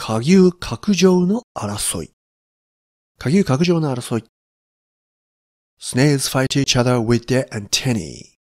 下牛角上の争い。下牛角上の争い。Snails fight each other with their antennae.